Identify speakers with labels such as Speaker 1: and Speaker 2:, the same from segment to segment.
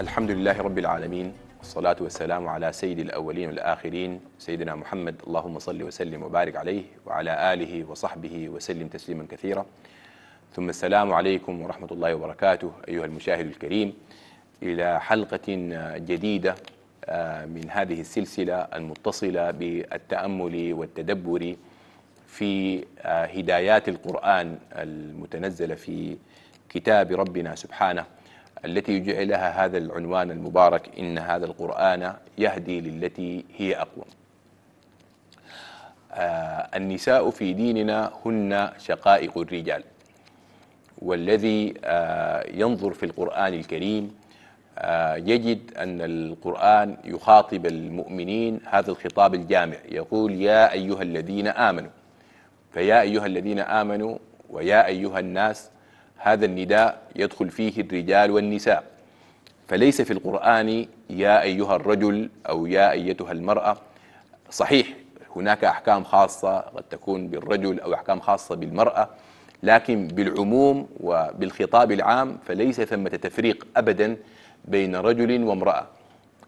Speaker 1: الحمد لله رب العالمين والصلاة والسلام على سيد الأولين والآخرين سيدنا محمد اللهم صل وسلم وبارك عليه وعلى آله وصحبه وسلم تسليما كثيرا ثم السلام عليكم ورحمة الله وبركاته أيها المشاهد الكريم إلى حلقة جديدة من هذه السلسلة المتصلة بالتأمل والتدبر في هدايات القرآن المتنزلة في كتاب ربنا سبحانه التي جعلها هذا العنوان المبارك إن هذا القرآن يهدي للتي هي أقوم آه النساء في ديننا هن شقائق الرجال والذي آه ينظر في القرآن الكريم آه يجد أن القرآن يخاطب المؤمنين هذا الخطاب الجامع يقول يا أيها الذين آمنوا فيا أيها الذين آمنوا ويا أيها الناس هذا النداء يدخل فيه الرجال والنساء فليس في القرآن يا أيها الرجل أو يا أيتها المرأة صحيح هناك أحكام خاصة قد تكون بالرجل أو أحكام خاصة بالمرأة لكن بالعموم وبالخطاب العام فليس ثمة تفريق أبدا بين رجل وامرأة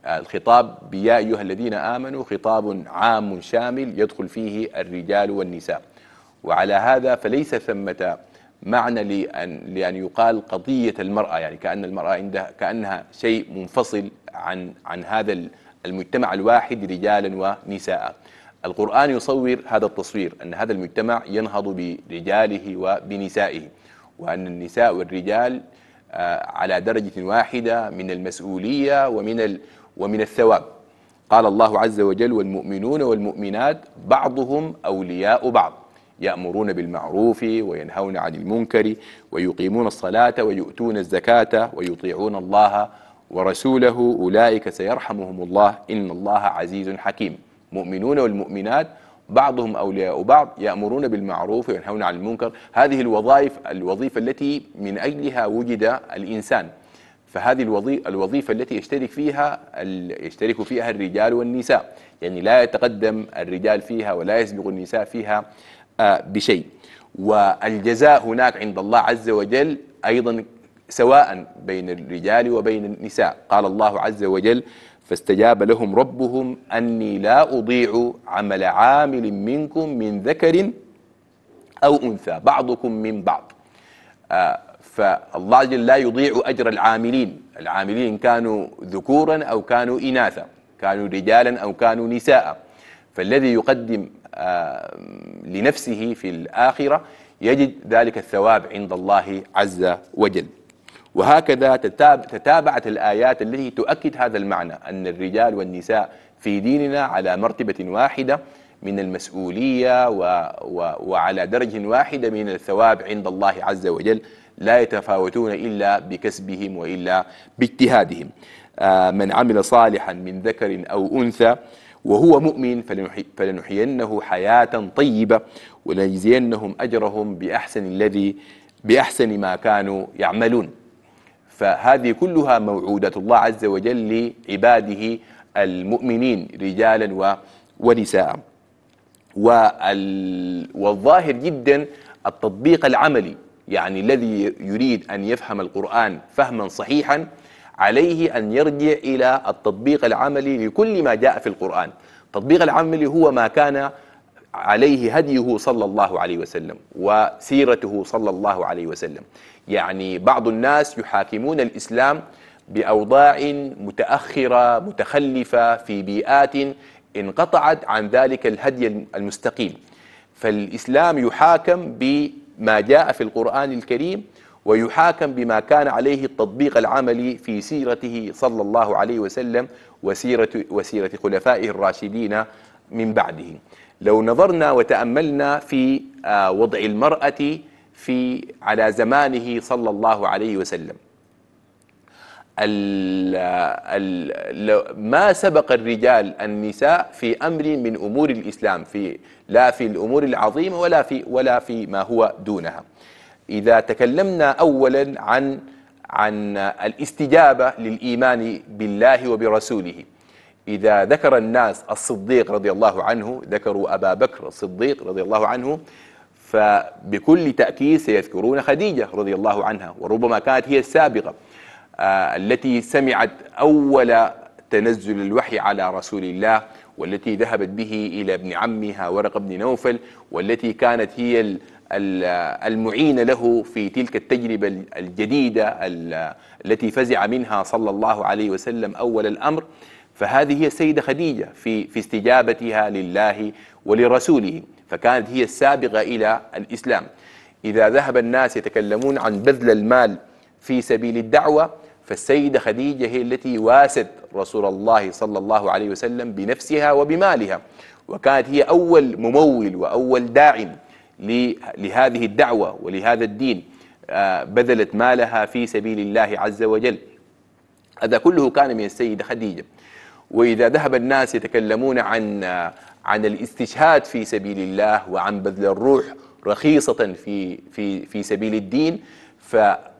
Speaker 1: الخطاب بيا أيها الذين آمنوا خطاب عام شامل يدخل فيه الرجال والنساء وعلى هذا فليس ثمة معنى لأن, لأن يقال قضية المرأة يعني كأن المرأة عندها كأنها شيء منفصل عن, عن هذا المجتمع الواحد رجالا ونساء القرآن يصور هذا التصوير أن هذا المجتمع ينهض برجاله وبنسائه وأن النساء والرجال آه، على درجة واحدة من المسؤولية ومن, ومن الثواب قال الله عز وجل والمؤمنون والمؤمنات بعضهم أولياء بعض يأمرون بالمعروف وينهون عن المنكر ويقيمون الصلاة ويؤتون الزكاة ويطيعون الله ورسوله أولئك سيرحمهم الله إن الله عزيز حكيم مؤمنون والمؤمنات بعضهم أولياء بعض يأمرون بالمعروف وينهون عن المنكر هذه الوظائف الوظيفة التي من أجلها وجد الإنسان فهذه الوظيفة التي يشترك فيها يشترك فيها الرجال والنساء يعني لا يتقدم الرجال فيها ولا يسبق النساء فيها آه، بشيء والجزاء هناك عند الله عز وجل أيضا سواء بين الرجال وبين النساء قال الله عز وجل فاستجاب لهم ربهم أني لا أضيع عمل عامل منكم من ذكر أو أنثى بعضكم من بعض آه، فالله عز وجل لا يضيع أجر العاملين العاملين كانوا ذكورا أو كانوا إناثا كانوا رجالا أو كانوا نساء فالذي يقدم لنفسه في الآخرة يجد ذلك الثواب عند الله عز وجل وهكذا تتابعت الآيات التي تؤكد هذا المعنى أن الرجال والنساء في ديننا على مرتبة واحدة من المسؤولية و و وعلى درجة واحدة من الثواب عند الله عز وجل لا يتفاوتون إلا بكسبهم وإلا باجتهادهم آه، من عمل صالحا من ذكر أو أنثى وهو مؤمن فلنحيينه حياة طيبة ولنجزينهم أجرهم بأحسن الذي بأحسن ما كانوا يعملون فهذه كلها موعودة الله عز وجل لعباده المؤمنين رجالا ونساء والظاهر جدا التطبيق العملي يعني الذي يريد أن يفهم القرآن فهما صحيحا عليه أن يرجع إلى التطبيق العملي لكل ما جاء في القرآن التطبيق العملي هو ما كان عليه هديه صلى الله عليه وسلم وسيرته صلى الله عليه وسلم يعني بعض الناس يحاكمون الإسلام بأوضاع متأخرة متخلفة في بيئات انقطعت عن ذلك الهدي المستقيم فالإسلام يحاكم بما جاء في القرآن الكريم ويحاكم بما كان عليه التطبيق العملي في سيرته صلى الله عليه وسلم وسيرة, وسيرة خلفائه الراشدين من بعده لو نظرنا وتأملنا في آه، وضع المرأة في على زمانه صلى الله عليه وسلم ال ال ما سبق الرجال النساء في امر من امور الاسلام في لا في الامور العظيمه ولا في ولا في ما هو دونها. إذا تكلمنا أولا عن عن الاستجابة للإيمان بالله وبرسوله إذا ذكر الناس الصديق رضي الله عنه ذكروا أبا بكر الصديق رضي الله عنه فبكل تأكيد سيذكرون خديجة رضي الله عنها وربما كانت هي السابقة آه، التي سمعت أول تنزل الوحي على رسول الله والتي ذهبت به إلى ابن عمها ورق بن نوفل والتي كانت هي المعين له في تلك التجربة الجديدة التي فزع منها صلى الله عليه وسلم أول الأمر فهذه هي السيدة خديجة في في استجابتها لله ولرسوله فكانت هي السابقة إلى الإسلام إذا ذهب الناس يتكلمون عن بذل المال في سبيل الدعوة فالسيدة خديجة هي التي واست رسول الله صلى الله عليه وسلم بنفسها وبمالها وكانت هي أول ممول وأول داعم لهذه الدعوة ولهذا الدين آه، بذلت مالها في سبيل الله عز وجل هذا كله كان من السيدة خديجة وإذا ذهب الناس يتكلمون عن آه، عن الاستشهاد في سبيل الله وعن بذل الروح رخيصة في في في سبيل الدين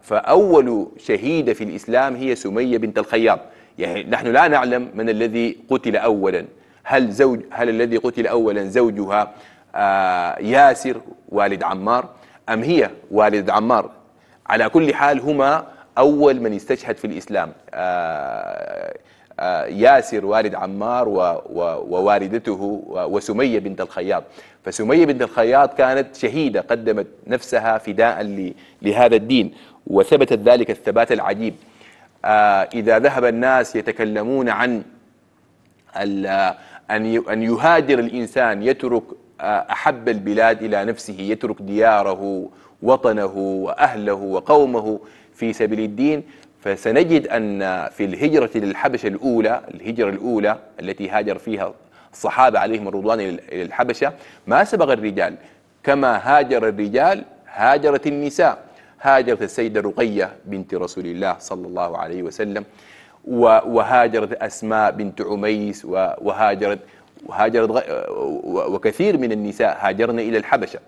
Speaker 1: فأول شهيدة في الإسلام هي سمية بنت الخياط يعني نحن لا نعلم من الذي قتل أولا هل زوج هل الذي قتل أولا زوجها آه، ياسر والد عمار أم هي والدة عمار على كل حال هما أول من استشهد في الإسلام آه، آه، ياسر والد عمار ووالدته وسمية بنت الخياط فسمية بنت الخياط كانت شهيدة قدمت نفسها فداء لهذا الدين وثبتت ذلك الثبات العجيب إذا ذهب الناس يتكلمون عن أن يهاجر الإنسان يترك أحب البلاد إلى نفسه يترك دياره وطنه وأهله وقومه في سبيل الدين فسنجد أن في الهجرة للحبشة الأولى الهجرة الأولى التي هاجر فيها الصحابة عليهم الرضوان إلى الحبشة ما سبق الرجال كما هاجر الرجال هاجرت النساء هاجرت السيدة رقية بنت رسول الله صلى الله عليه وسلم وهاجرت أسماء بنت عميس وهاجرت وهاجرت غ... وكثير من النساء هاجرن إلى الحبشة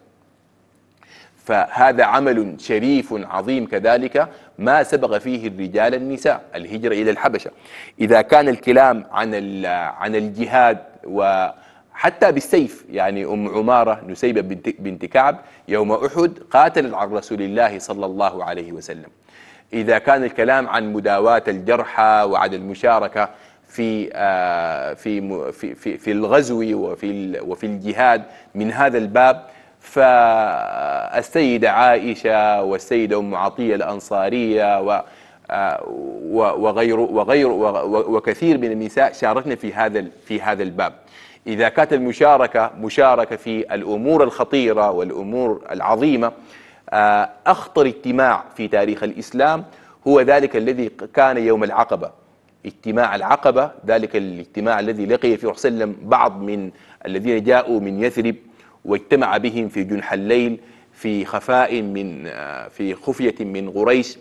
Speaker 1: فهذا عمل شريف عظيم كذلك ما سبق فيه الرجال النساء الهجرة إلى الحبشة إذا كان الكلام عن عن الجهاد وحتى بالسيف يعني أم عمارة نسيبة بنت, بنت كعب يوم أحد قاتلت عن رسول الله صلى الله عليه وسلم إذا كان الكلام عن مداواة الجرحى وعن المشاركة في آه، في في في الغزو وفي وفي الجهاد من هذا الباب فالسيدة عائشة والسيدة أم عطية الأنصارية و آه، وغير وغير وكثير من النساء شاركنا في هذا في هذا الباب إذا كانت المشاركة مشاركة في الأمور الخطيرة والأمور العظيمة آه، أخطر اجتماع في تاريخ الإسلام هو ذلك الذي كان يوم العقبة اجتماع العقبة ذلك الاجتماع الذي لقي فيه وسلم بعض من الذين جاءوا من يثرب واجتمع بهم في جنح الليل في خفاء من آه، في خفية من قريش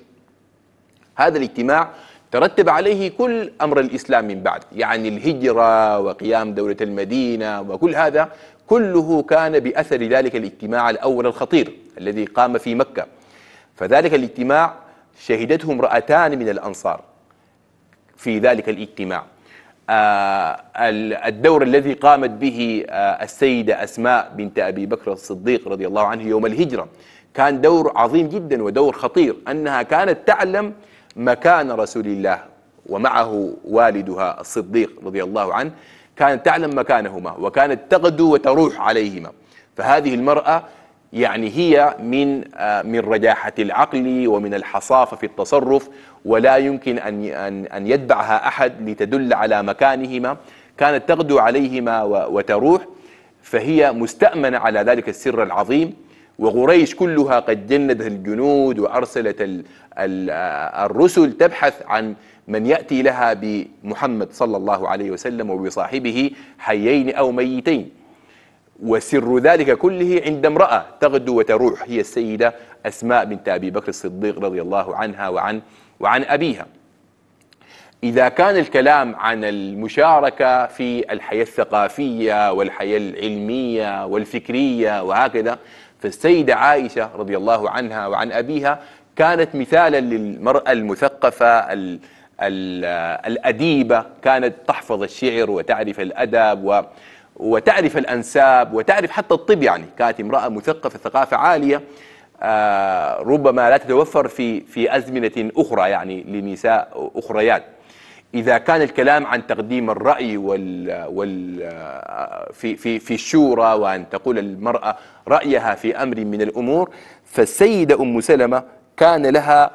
Speaker 1: هذا الاجتماع ترتب عليه كل أمر الإسلام من بعد يعني الهجرة وقيام دولة المدينة وكل هذا كله كان بأثر ذلك الاجتماع الأول الخطير الذي قام في مكة فذلك الاجتماع شهدته امرأتان من الأنصار في ذلك الاجتماع آه، الدور الذي قامت به آه، السيدة أسماء بنت أبي بكر الصديق رضي الله عنه يوم الهجرة كان دور عظيم جدا ودور خطير أنها كانت تعلم مكان رسول الله ومعه والدها الصديق رضي الله عنه كانت تعلم مكانهما وكانت تغدو وتروح عليهما فهذه المرأة يعني هي من آه، من رجاحة العقل ومن الحصافة في التصرف ولا يمكن أن أن ان يتبعها أحد لتدل على مكانهما كانت تغدو عليهما وتروح فهي مستأمنة على ذلك السر العظيم وقريش كلها قد جندت الجنود وأرسلت آه، الرسل تبحث عن من يأتي لها بمحمد صلى الله عليه وسلم وبصاحبه حيين أو ميتين وسر ذلك كله عند امرأة تغدو وتروح هي السيدة أسماء بنت أبي بكر الصديق رضي الله عنها وعن وعن أبيها إذا كان الكلام عن المشاركة في الحياة الثقافية والحياة العلمية والفكرية وهكذا فالسيدة عائشة رضي الله عنها وعن أبيها كانت مثالا للمرأة المثقفة الأديبة كانت تحفظ الشعر وتعرف الأدب و وتعرف الأنساب وتعرف حتى الطب يعني كانت امرأة مثقفة ثقافة عالية آه، ربما لا تتوفر في في أزمنة أخرى يعني لنساء أخريات إذا كان الكلام عن تقديم الرأي وال, وال آه، في, في, في الشورى وأن تقول المرأة رأيها في أمر من الأمور فالسيدة أم سلمة كان لها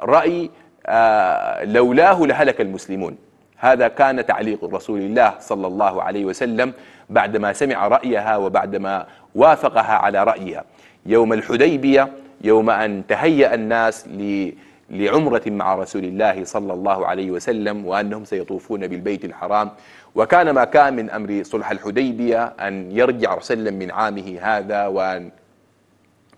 Speaker 1: رأي آه، لولاه لهلك المسلمون هذا كان تعليق رسول الله صلى الله عليه وسلم بعدما سمع رأيها وبعدما وافقها على رأيها يوم الحديبية يوم أن تهيأ الناس لعمرة مع رسول الله صلى الله عليه وسلم وأنهم سيطوفون بالبيت الحرام وكان ما كان من أمر صلح الحديبية أن يرجع رسلا من عامه هذا وأن,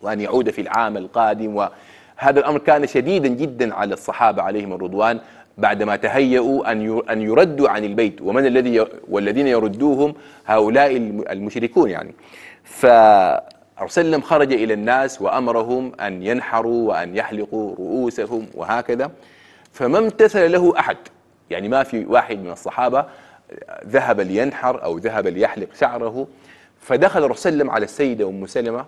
Speaker 1: وأن يعود في العام القادم وهذا الأمر كان شديدا جدا على الصحابة عليهم الرضوان بعدما تهيأوا أن أن يردوا عن البيت ومن الذي والذين يردوهم هؤلاء المشركون يعني فأرسلهم خرج إلى الناس وأمرهم أن ينحروا وأن يحلقوا رؤوسهم وهكذا فما امتثل له أحد يعني ما في واحد من الصحابة ذهب لينحر أو ذهب ليحلق شعره فدخل الرسول على السيدة أم سلمة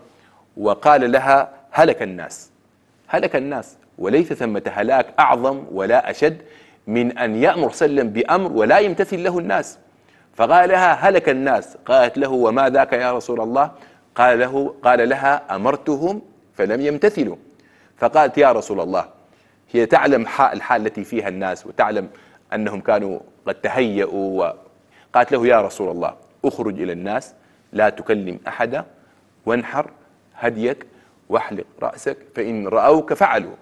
Speaker 1: وقال لها هلك الناس هلك الناس وليس ثمة هلاك أعظم ولا أشد من أن يأمر سلم بأمر ولا يمتثل له الناس فقال لها هلك الناس قالت له وما ذاك يا رسول الله قال, له قال لها أمرتهم فلم يمتثلوا فقالت يا رسول الله هي تعلم الحال التي فيها الناس وتعلم أنهم كانوا قد تهيئوا قالت له يا رسول الله اخرج إلى الناس لا تكلم أحدا وانحر هديك واحلق رأسك فإن رأوك فعلوا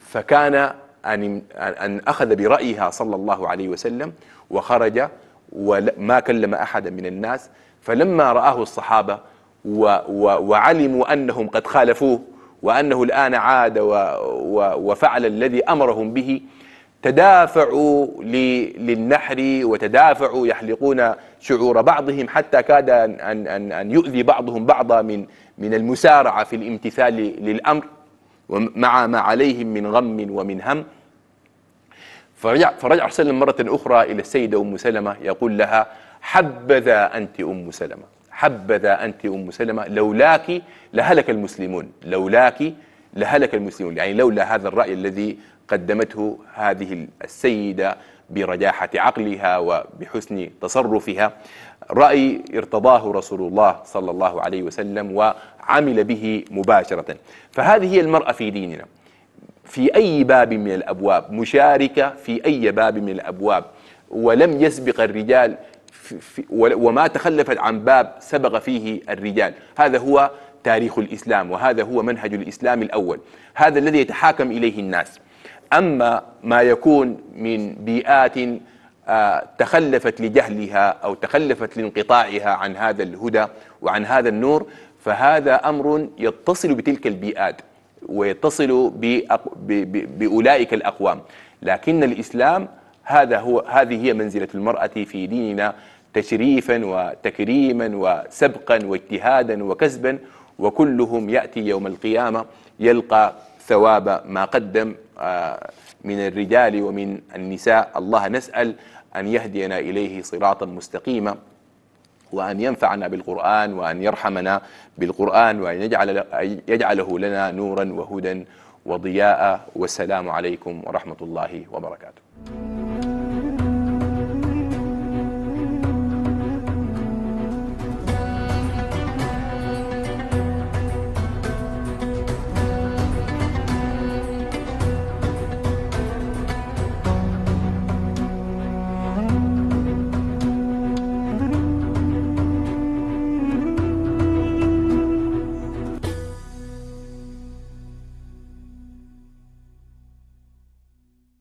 Speaker 1: فكان أن, أن أخذ برأيها صلى الله عليه وسلم وخرج وما كلم أحدا من الناس فلما رآه الصحابة وعلموا أنهم قد خالفوه وأنه الآن عاد وفعل الذي أمرهم به تدافعوا للنحر وتدافعوا يحلقون شعور بعضهم حتى كاد أن, أن, أن يؤذي بعضهم بعضا من, من المسارعة في الامتثال للأمر ومع ما عليهم من غم ومن هم فرجع, فرجع سلم مرة أخرى إلى السيدة أم سلمة يقول لها حبذا أنت أم سلمة حبذا أنت أم سلمة لولاك لهلك المسلمون لولاك لهلك المسلمون يعني لولا هذا الرأي الذي قدمته هذه السيدة برجاحة عقلها وبحسن تصرفها رأي ارتضاه رسول الله صلى الله عليه وسلم وعمل به مباشرة فهذه هي المرأة في ديننا في أي باب من الأبواب مشاركة في أي باب من الأبواب ولم يسبق الرجال في وما تخلفت عن باب سبق فيه الرجال هذا هو تاريخ الإسلام وهذا هو منهج الإسلام الأول هذا الذي يتحاكم إليه الناس أما ما يكون من بيئات تخلفت لجهلها أو تخلفت لانقطاعها عن هذا الهدى وعن هذا النور فهذا أمر يتصل بتلك البيئات ويتصل بأولئك الأقوام لكن الإسلام هذا هو هذه هي منزلة المرأة في ديننا تشريفا وتكريما وسبقا واجتهادا وكسبا وكلهم يأتي يوم القيامة يلقى ثواب ما قدم آه، من الرجال ومن النساء الله نسأل أن يهدينا إليه صراطا مستقيما وأن ينفعنا بالقرآن وأن يرحمنا بالقرآن وأن يجعل يجعله لنا نورا وهدى وضياء والسلام عليكم ورحمة الله وبركاته